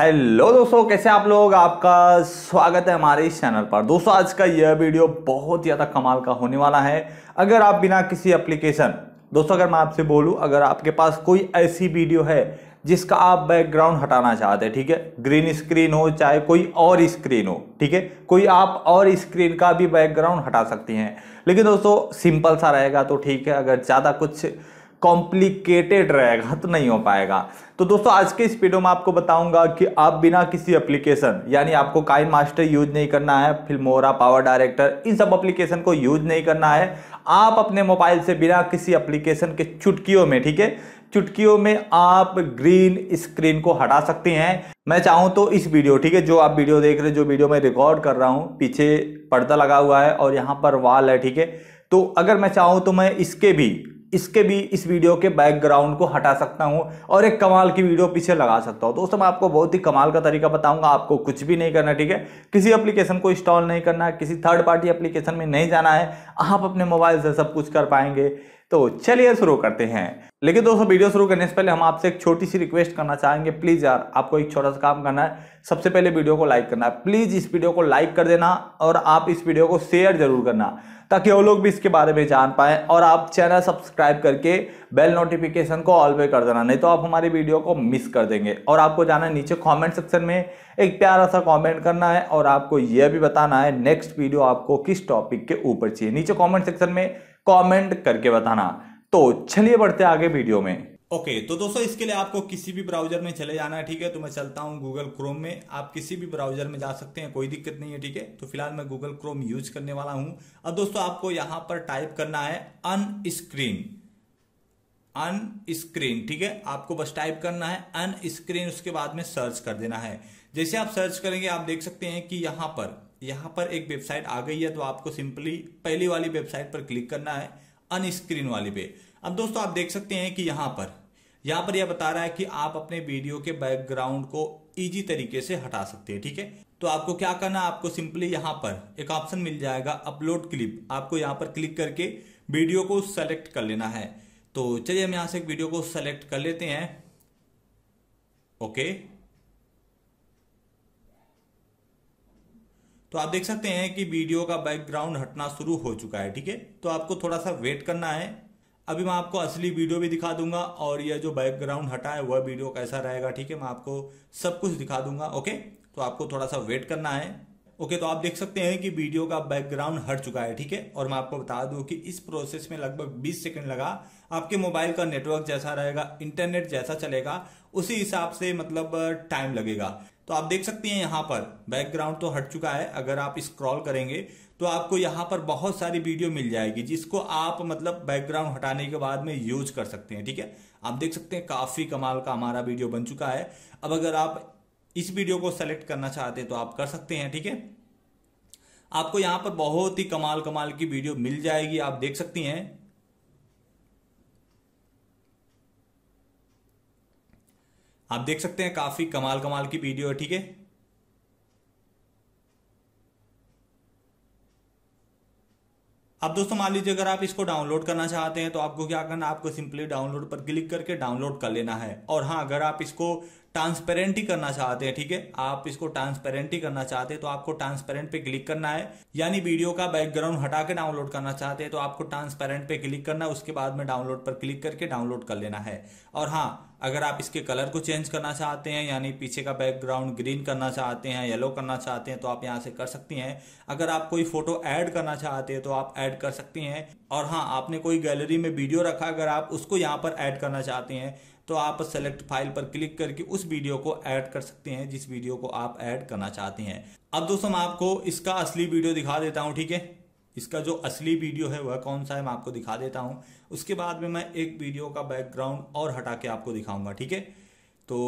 Hello दोस्तों कैसे आप लोग आपका स्वागत है हमारे इस चैनल पर दोस्तों आज का यह वीडियो बहुत ज़्यादा कमाल का होने वाला है अगर आप बिना किसी एप्लीकेशन दोस्तों अगर मैं आपसे बोलूं अगर आपके पास कोई ऐसी वीडियो है जिसका आप बैकग्राउंड हटाना चाहते हैं ठीक है ग्रीन स्क्रीन हो चाहे कोई और स्क्रीन हो ठीक है कोई आप और स्क्रीन का भी बैकग्राउंड हटा सकती हैं लेकिन दोस्तों सिंपल सा रहेगा तो ठीक है अगर ज़्यादा कुछ कॉम्प्लिकेटेड रहेगा तो नहीं हो पाएगा तो दोस्तों आज के इस वीडियो में आपको बताऊंगा कि आप बिना किसी एप्लीकेशन यानी आपको काइन मास्टर यूज नहीं करना है फिल्मोरा पावर डायरेक्टर इन सब एप्लीकेशन को यूज नहीं करना है आप अपने मोबाइल से बिना किसी एप्लीकेशन के चुटकियों में ठीक है चुटकियों में आप ग्रीन स्क्रीन को हटा सकते हैं मैं चाहूँ तो इस वीडियो ठीक है जो आप वीडियो देख रहे हैं जो वीडियो मैं रिकॉर्ड कर रहा हूँ पीछे पर्दा लगा हुआ है और यहाँ पर वाल है ठीक है तो अगर मैं चाहूँ तो मैं इसके भी इसके भी इस वीडियो के बैकग्राउंड को हटा सकता हूँ और एक कमाल की वीडियो पीछे लगा सकता हूँ दोस्तों मैं आपको बहुत ही कमाल का तरीका बताऊंगा आपको कुछ भी नहीं करना ठीक है किसी एप्लीकेशन को इंस्टॉल नहीं करना है किसी थर्ड पार्टी एप्लीकेशन में नहीं जाना है आप अपने मोबाइल से सब कुछ कर पाएंगे तो चलिए शुरू करते हैं लेकिन दोस्तों वीडियो शुरू करने से पहले हम आपसे एक छोटी सी रिक्वेस्ट करना चाहेंगे प्लीज़ यार आपको एक छोटा सा काम करना है सबसे पहले वीडियो को लाइक करना है प्लीज़ इस वीडियो को लाइक कर देना और आप इस वीडियो को शेयर जरूर करना ताकि वो लोग भी इसके बारे में जान पाए और आप चैनल सब्सक्राइब करके बेल नोटिफिकेशन को ऑल पे कर देना नहीं तो आप हमारी वीडियो को मिस कर देंगे और आपको जाना है नीचे कमेंट सेक्शन में एक प्यारा सा कमेंट करना है और आपको यह भी बताना है नेक्स्ट वीडियो आपको किस टॉपिक के ऊपर चाहिए नीचे कॉमेंट सेक्शन में कॉमेंट करके बताना तो चलिए बढ़ते आगे वीडियो में ओके okay, तो दोस्तों इसके लिए आपको किसी भी ब्राउजर में चले जाना है ठीक है तो मैं चलता हूं गूगल क्रोम में आप किसी भी ब्राउजर में जा सकते हैं कोई दिक्कत नहीं है ठीक है तो फिलहाल मैं गूगल क्रोम यूज करने वाला हूं अब दोस्तों आपको यहां पर टाइप करना है अन स्क्रीन अन स्क्रीन ठीक है आपको बस टाइप करना है अन स्क्रीन उसके बाद में सर्च कर देना है जैसे आप सर्च करेंगे आप देख सकते हैं कि यहां पर यहां पर एक वेबसाइट आ गई है तो आपको सिंपली पहली वाली वेबसाइट पर क्लिक करना है अन स्क्रीन वाली पे अब दोस्तों आप देख सकते हैं कि यहां पर यहां पर यह बता रहा है कि आप अपने वीडियो के बैकग्राउंड को इजी तरीके से हटा सकते हैं ठीक है तो आपको क्या करना है आपको सिंपली यहां पर एक ऑप्शन मिल जाएगा अपलोड क्लिप आपको यहां पर क्लिक करके वीडियो को सेलेक्ट कर लेना है तो चलिए हम यहां से एक वीडियो को सेलेक्ट कर लेते हैं ओके तो आप देख सकते हैं कि वीडियो का बैकग्राउंड हटना शुरू हो चुका है ठीक है तो आपको थोड़ा सा वेट करना है अभी मैं आपको असली वीडियो भी दिखा दूंगा और यह जो बैकग्राउंड हटा है वह वीडियो कैसा रहेगा ठीक है मैं आपको सब कुछ दिखा दूंगा ओके तो आपको थोड़ा सा वेट करना है ओके तो आप देख सकते हैं कि वीडियो का बैकग्राउंड हट चुका है ठीक है और मैं आपको बता दूं कि इस प्रोसेस में लगभग 20 सेकंड लगा आपके मोबाइल का नेटवर्क जैसा रहेगा इंटरनेट जैसा चलेगा उसी हिसाब से मतलब टाइम लगेगा तो आप देख सकते हैं यहाँ पर बैकग्राउंड तो हट चुका है अगर आप स्क्रॉल करेंगे तो आपको यहाँ पर बहुत सारी वीडियो मिल जाएगी जिसको आप मतलब बैकग्राउंड हटाने के बाद में यूज कर सकते हैं ठीक है आप देख सकते हैं काफ़ी कमाल का हमारा वीडियो बन चुका है अब अगर आप इस वीडियो को सेलेक्ट करना चाहते हैं तो आप कर सकते हैं ठीक है आपको यहाँ पर बहुत ही कमाल कमाल की वीडियो मिल जाएगी आप देख सकती हैं आप देख सकते हैं काफी कमाल कमाल की वीडियो है ठीक है अब दोस्तों मान लीजिए अगर आप इसको डाउनलोड करना चाहते हैं तो आपको क्या करना आपको सिंपली डाउनलोड पर क्लिक करके डाउनलोड कर लेना है और हाँ अगर आप इसको ट्रांसपेरेंट ही करना चाहते हैं ठीक है थीके? आप इसको ट्रांसपेरेंट ही करना चाहते हैं तो आपको ट्रांसपेरेंट पे क्लिक करना है यानी वीडियो का बैकग्राउंड हटा के डाउनलोड करना चाहते हैं तो आपको ट्रांसपेरेंट पे क्लिक करना है उसके बाद में डाउनलोड पर क्लिक करके डाउनलोड कर लेना है और हाँ अगर आप इसके कलर को चेंज करना चाहते हैं यानी पीछे का बैकग्राउंड ग्रीन करना चाहते हैं येलो करना चाहते हैं तो आप यहाँ से कर सकती हैं अगर आप कोई फोटो ऐड करना चाहते हैं तो आप ऐड कर सकती हैं और हाँ आपने कोई गैलरी में वीडियो रखा अगर आप उसको यहाँ पर ऐड करना चाहते हैं तो आप सेलेक्ट फाइल पर क्लिक करके उस वीडियो को ऐड कर सकते हैं जिस वीडियो को आप ऐड करना चाहते हैं अब दोस्तों मैं आपको इसका असली वीडियो दिखा देता हूँ ठीक है इसका जो असली वीडियो है वह कौन सा है मैं आपको दिखा देता हूँ उसके बाद में मैं एक वीडियो का बैकग्राउंड और हटा के आपको दिखाऊंगा ठीक है तो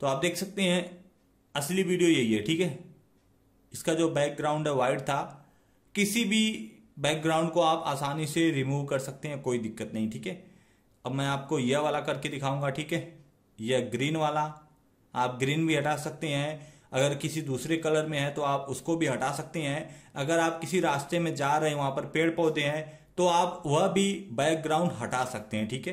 तो आप देख सकते हैं असली वीडियो यही है ठीक है इसका जो बैकग्राउंड है वाइट था किसी भी बैकग्राउंड को आप आसानी से रिमूव कर सकते हैं कोई दिक्कत नहीं ठीक है अब मैं आपको यह वाला करके दिखाऊंगा ठीक है यह ग्रीन वाला आप ग्रीन भी हटा सकते हैं अगर किसी दूसरे कलर में है तो आप उसको भी हटा सकते हैं अगर आप किसी रास्ते में जा रहे हैं वहाँ पर पेड़ पौधे हैं तो आप वह भी बैकग्राउंड हटा सकते हैं ठीक है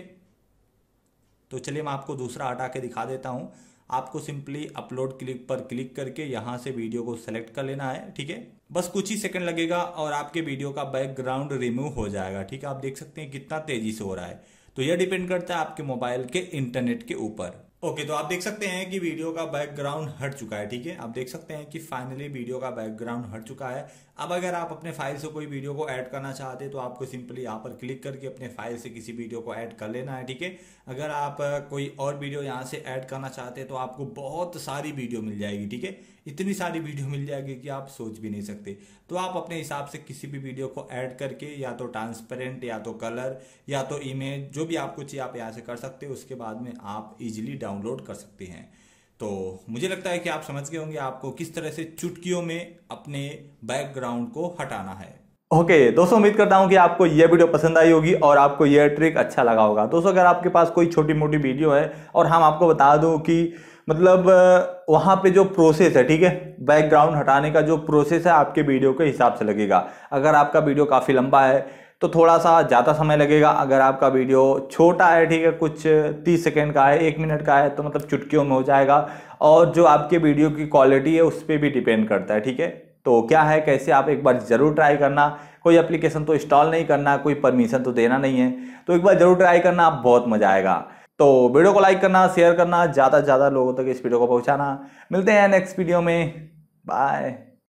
तो चलिए मैं आपको दूसरा हटा के दिखा देता हूँ आपको सिंपली अपलोड क्लिक पर क्लिक करके यहाँ से वीडियो को सेलेक्ट कर लेना है ठीक है बस कुछ ही सेकंड लगेगा और आपके वीडियो का बैकग्राउंड रिमूव हो जाएगा ठीक है आप देख सकते हैं कितना तेजी से हो रहा है तो यह डिपेंड करता है आपके मोबाइल के इंटरनेट के ऊपर ओके तो आप देख सकते हैं कि वीडियो का बैकग्राउंड हट चुका है ठीक है आप देख सकते हैं कि फाइनली वीडियो का बैकग्राउंड हट चुका है अब अगर आप अपने फाइल से कोई वीडियो को ऐड करना चाहते हैं तो आपको सिंपली यहाँ पर क्लिक करके अपने फाइल से किसी वीडियो को ऐड कर लेना है ठीक है अगर आप कोई और वीडियो यहाँ से ऐड करना चाहते हैं तो आपको बहुत सारी वीडियो मिल जाएगी ठीक है इतनी सारी वीडियो मिल जाएगी कि आप सोच भी नहीं सकते तो आप अपने हिसाब से किसी भी वीडियो को ऐड करके या तो ट्रांसपेरेंट या तो कलर या तो इमेज जो भी आपको चाहिए आप यहाँ से कर सकते हो उसके बाद में आप इजिली डाउनलोड कर सकते हैं तो मुझे लगता है कि आप समझ गए होंगे आपको किस तरह से चुटकियों में अपने बैकग्राउंड को हटाना है ओके okay, दोस्तों उम्मीद करता हूं कि आपको यह वीडियो पसंद आई होगी और आपको यह ट्रिक अच्छा लगा होगा दोस्तों अगर आपके पास कोई छोटी मोटी वीडियो है और हम आपको बता दूं कि मतलब वहाँ पे जो प्रोसेस है ठीक है बैकग्राउंड हटाने का जो प्रोसेस है आपके वीडियो के हिसाब से लगेगा अगर आपका वीडियो काफ़ी लंबा है तो थोड़ा सा ज़्यादा समय लगेगा अगर आपका वीडियो छोटा है ठीक है कुछ तीस सेकेंड का है एक मिनट का है तो मतलब चुटकियों में हो जाएगा और जो आपके वीडियो की क्वालिटी है उस पर भी डिपेंड करता है ठीक है तो क्या है कैसे आप एक बार ज़रूर ट्राई करना कोई एप्लीकेशन तो इंस्टॉल नहीं करना कोई परमिशन तो देना नहीं है तो एक बार ज़रूर ट्राई करना आप बहुत मज़ा आएगा तो वीडियो को लाइक करना शेयर करना ज़्यादा से ज़्यादा लोगों तक इस वीडियो को पहुँचाना मिलते हैं नेक्स्ट वीडियो में बाय